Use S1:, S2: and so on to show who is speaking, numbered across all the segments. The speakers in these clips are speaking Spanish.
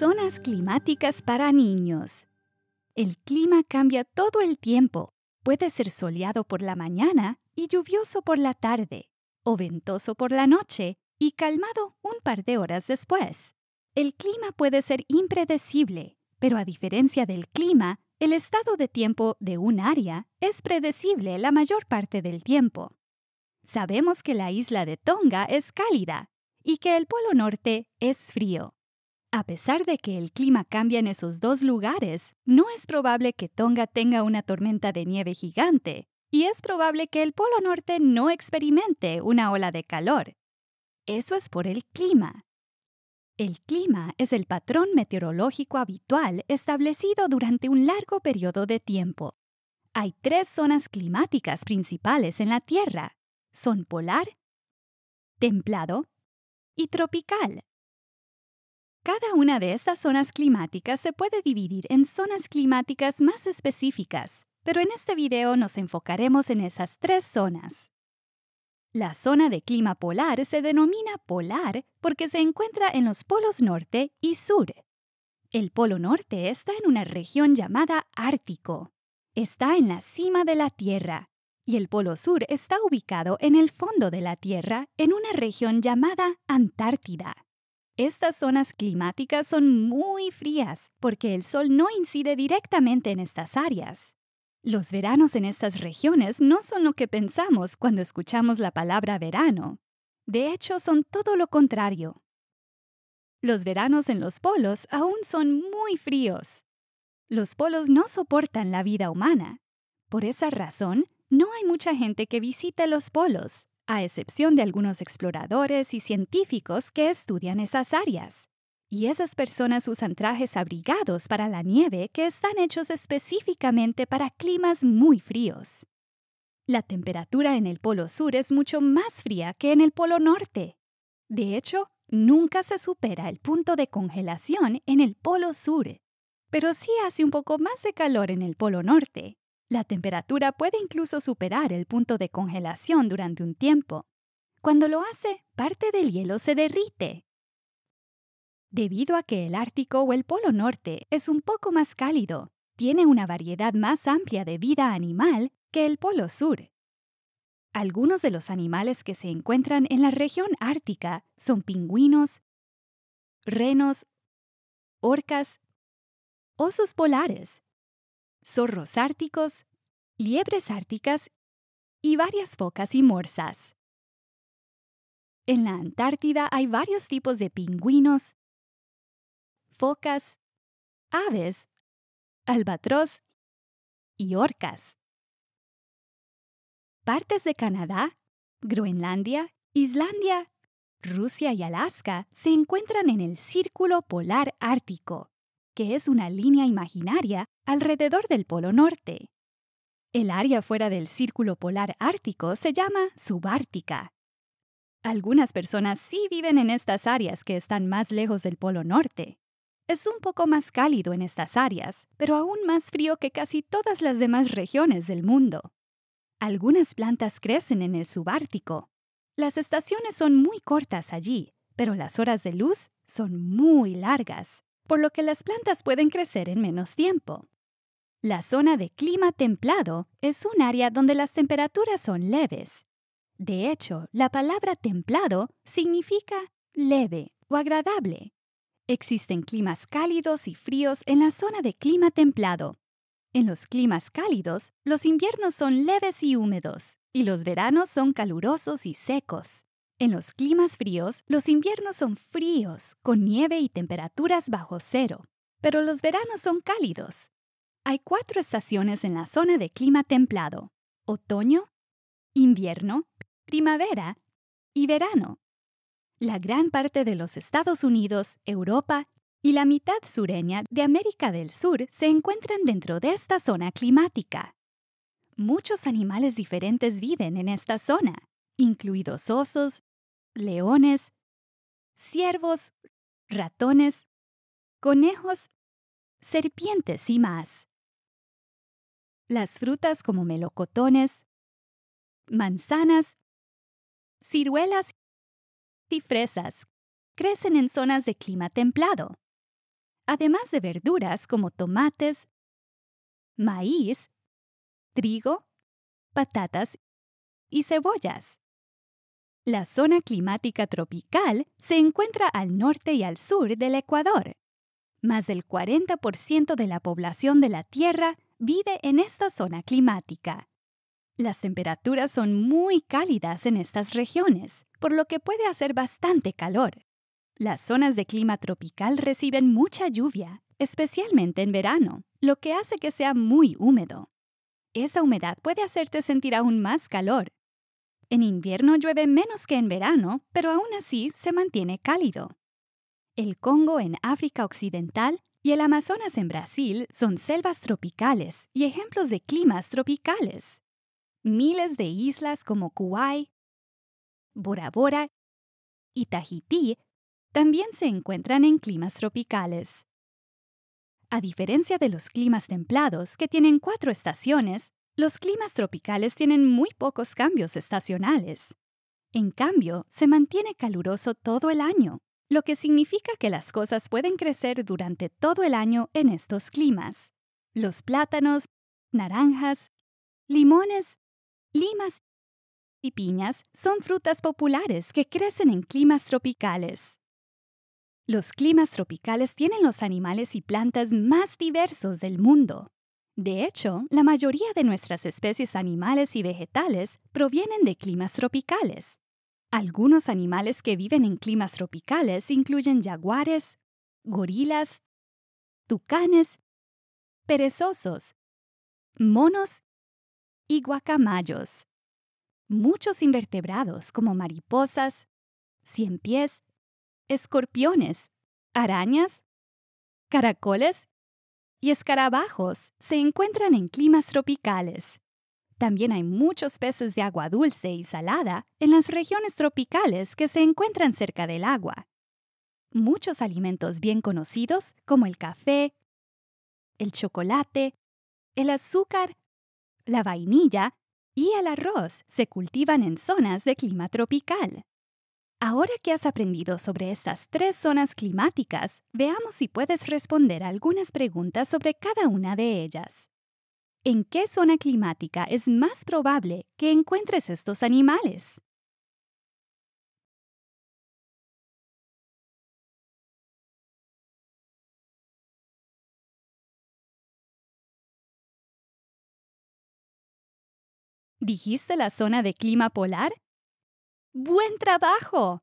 S1: Zonas climáticas para niños. El clima cambia todo el tiempo. Puede ser soleado por la mañana y lluvioso por la tarde, o ventoso por la noche y calmado un par de horas después. El clima puede ser impredecible, pero a diferencia del clima, el estado de tiempo de un área es predecible la mayor parte del tiempo. Sabemos que la isla de Tonga es cálida y que el Polo Norte es frío. A pesar de que el clima cambia en esos dos lugares, no es probable que Tonga tenga una tormenta de nieve gigante, y es probable que el Polo Norte no experimente una ola de calor. Eso es por el clima. El clima es el patrón meteorológico habitual establecido durante un largo periodo de tiempo. Hay tres zonas climáticas principales en la Tierra. Son polar, templado y tropical. Cada una de estas zonas climáticas se puede dividir en zonas climáticas más específicas, pero en este video nos enfocaremos en esas tres zonas. La zona de clima polar se denomina polar porque se encuentra en los polos norte y sur. El polo norte está en una región llamada Ártico. Está en la cima de la Tierra. Y el polo sur está ubicado en el fondo de la Tierra, en una región llamada Antártida. Estas zonas climáticas son muy frías porque el sol no incide directamente en estas áreas. Los veranos en estas regiones no son lo que pensamos cuando escuchamos la palabra verano. De hecho, son todo lo contrario. Los veranos en los polos aún son muy fríos. Los polos no soportan la vida humana. Por esa razón, no hay mucha gente que visite los polos, a excepción de algunos exploradores y científicos que estudian esas áreas. Y esas personas usan trajes abrigados para la nieve que están hechos específicamente para climas muy fríos. La temperatura en el Polo Sur es mucho más fría que en el Polo Norte. De hecho, nunca se supera el punto de congelación en el Polo Sur, pero sí hace un poco más de calor en el Polo Norte. La temperatura puede incluso superar el punto de congelación durante un tiempo. Cuando lo hace, parte del hielo se derrite. Debido a que el Ártico o el Polo Norte es un poco más cálido, tiene una variedad más amplia de vida animal que el Polo Sur. Algunos de los animales que se encuentran en la región ártica son pingüinos, renos, orcas, osos polares, zorros árticos, liebres árticas y varias focas y morsas. En la Antártida hay varios tipos de pingüinos, focas, aves, albatros y orcas. Partes de Canadá, Groenlandia, Islandia, Rusia y Alaska se encuentran en el Círculo Polar Ártico que es una línea imaginaria alrededor del Polo Norte. El área fuera del círculo polar ártico se llama subártica. Algunas personas sí viven en estas áreas que están más lejos del Polo Norte. Es un poco más cálido en estas áreas, pero aún más frío que casi todas las demás regiones del mundo. Algunas plantas crecen en el subártico. Las estaciones son muy cortas allí, pero las horas de luz son muy largas por lo que las plantas pueden crecer en menos tiempo. La zona de clima templado es un área donde las temperaturas son leves. De hecho, la palabra templado significa leve o agradable. Existen climas cálidos y fríos en la zona de clima templado. En los climas cálidos, los inviernos son leves y húmedos, y los veranos son calurosos y secos. En los climas fríos, los inviernos son fríos, con nieve y temperaturas bajo cero, pero los veranos son cálidos. Hay cuatro estaciones en la zona de clima templado, otoño, invierno, primavera y verano. La gran parte de los Estados Unidos, Europa y la mitad sureña de América del Sur se encuentran dentro de esta zona climática. Muchos animales diferentes viven en esta zona, incluidos osos, leones, ciervos, ratones, conejos, serpientes y más. Las frutas como melocotones, manzanas, ciruelas y fresas crecen en zonas de clima templado, además de verduras como tomates, maíz, trigo, patatas y cebollas. La zona climática tropical se encuentra al norte y al sur del Ecuador. Más del 40% de la población de la Tierra vive en esta zona climática. Las temperaturas son muy cálidas en estas regiones, por lo que puede hacer bastante calor. Las zonas de clima tropical reciben mucha lluvia, especialmente en verano, lo que hace que sea muy húmedo. Esa humedad puede hacerte sentir aún más calor, en invierno llueve menos que en verano, pero aún así se mantiene cálido. El Congo en África Occidental y el Amazonas en Brasil son selvas tropicales y ejemplos de climas tropicales. Miles de islas como Kuwait, Bora Bora y Tahití también se encuentran en climas tropicales. A diferencia de los climas templados que tienen cuatro estaciones, los climas tropicales tienen muy pocos cambios estacionales. En cambio, se mantiene caluroso todo el año, lo que significa que las cosas pueden crecer durante todo el año en estos climas. Los plátanos, naranjas, limones, limas y piñas son frutas populares que crecen en climas tropicales. Los climas tropicales tienen los animales y plantas más diversos del mundo. De hecho, la mayoría de nuestras especies animales y vegetales provienen de climas tropicales. Algunos animales que viven en climas tropicales incluyen jaguares, gorilas, tucanes, perezosos, monos y guacamayos. Muchos invertebrados como mariposas, ciempiés, escorpiones, arañas, caracoles y escarabajos se encuentran en climas tropicales. También hay muchos peces de agua dulce y salada en las regiones tropicales que se encuentran cerca del agua. Muchos alimentos bien conocidos como el café, el chocolate, el azúcar, la vainilla y el arroz se cultivan en zonas de clima tropical. Ahora que has aprendido sobre estas tres zonas climáticas, veamos si puedes responder algunas preguntas sobre cada una de ellas. ¿En qué zona climática es más probable que encuentres estos animales? ¿Dijiste la zona de clima polar? ¡Buen trabajo!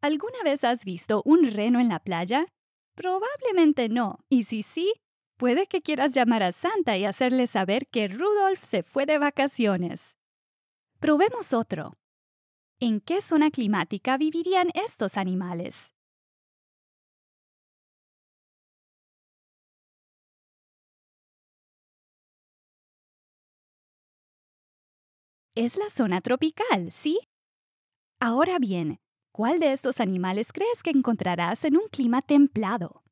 S1: ¿Alguna vez has visto un reno en la playa? Probablemente no, y si sí, puede que quieras llamar a Santa y hacerle saber que Rudolf se fue de vacaciones. Probemos otro. ¿En qué zona climática vivirían estos animales? Es la zona tropical, ¿sí? Ahora bien, ¿cuál de estos animales crees que encontrarás en un clima templado?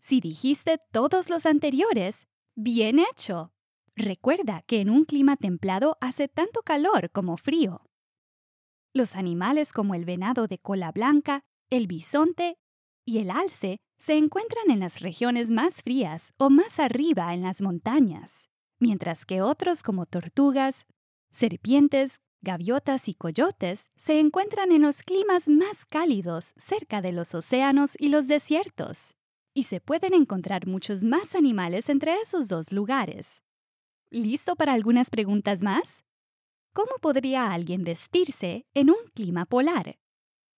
S1: Si dijiste todos los anteriores, bien hecho. Recuerda que en un clima templado hace tanto calor como frío. Los animales como el venado de cola blanca, el bisonte y el alce se encuentran en las regiones más frías o más arriba en las montañas, mientras que otros como tortugas, serpientes, gaviotas y coyotes se encuentran en los climas más cálidos cerca de los océanos y los desiertos. Y se pueden encontrar muchos más animales entre esos dos lugares. ¿Listo para algunas preguntas más? ¿Cómo podría alguien vestirse en un clima polar?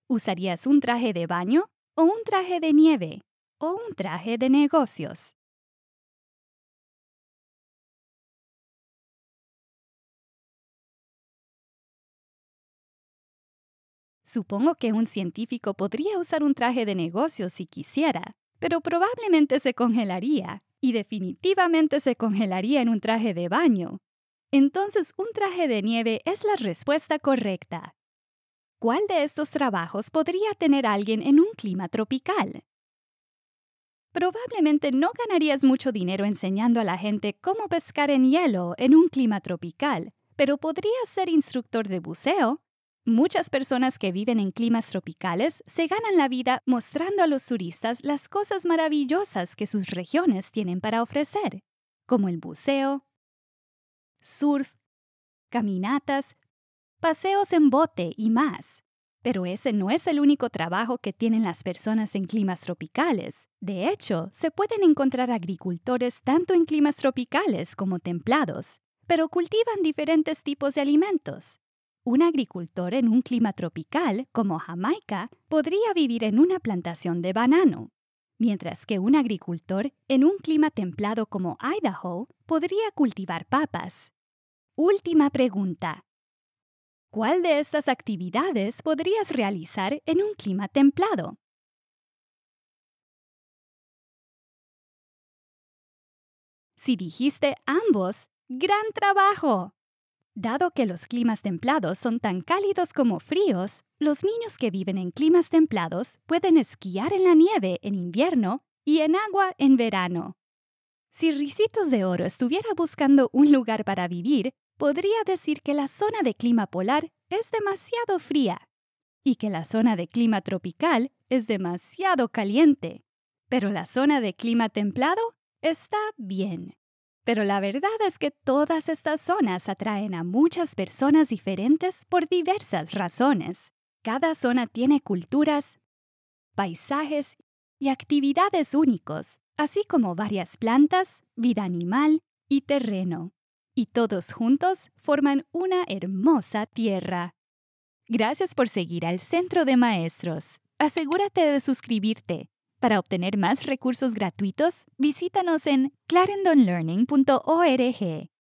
S1: ¿Usarías un traje de baño? o un traje de nieve, o un traje de negocios. Supongo que un científico podría usar un traje de negocios si quisiera, pero probablemente se congelaría, y definitivamente se congelaría en un traje de baño. Entonces, un traje de nieve es la respuesta correcta. ¿Cuál de estos trabajos podría tener alguien en un clima tropical? Probablemente no ganarías mucho dinero enseñando a la gente cómo pescar en hielo en un clima tropical, pero podrías ser instructor de buceo. Muchas personas que viven en climas tropicales se ganan la vida mostrando a los turistas las cosas maravillosas que sus regiones tienen para ofrecer, como el buceo, surf, caminatas, paseos en bote y más. Pero ese no es el único trabajo que tienen las personas en climas tropicales. De hecho, se pueden encontrar agricultores tanto en climas tropicales como templados, pero cultivan diferentes tipos de alimentos. Un agricultor en un clima tropical, como Jamaica, podría vivir en una plantación de banano, mientras que un agricultor en un clima templado como Idaho podría cultivar papas. Última pregunta. ¿Cuál de estas actividades podrías realizar en un clima templado? Si dijiste ambos, ¡gran trabajo! Dado que los climas templados son tan cálidos como fríos, los niños que viven en climas templados pueden esquiar en la nieve en invierno y en agua en verano. Si Ricitos de Oro estuviera buscando un lugar para vivir, podría decir que la zona de clima polar es demasiado fría y que la zona de clima tropical es demasiado caliente. Pero la zona de clima templado está bien. Pero la verdad es que todas estas zonas atraen a muchas personas diferentes por diversas razones. Cada zona tiene culturas, paisajes y actividades únicos, así como varias plantas, vida animal y terreno y todos juntos forman una hermosa tierra. Gracias por seguir al Centro de Maestros. Asegúrate de suscribirte. Para obtener más recursos gratuitos, visítanos en clarendonlearning.org.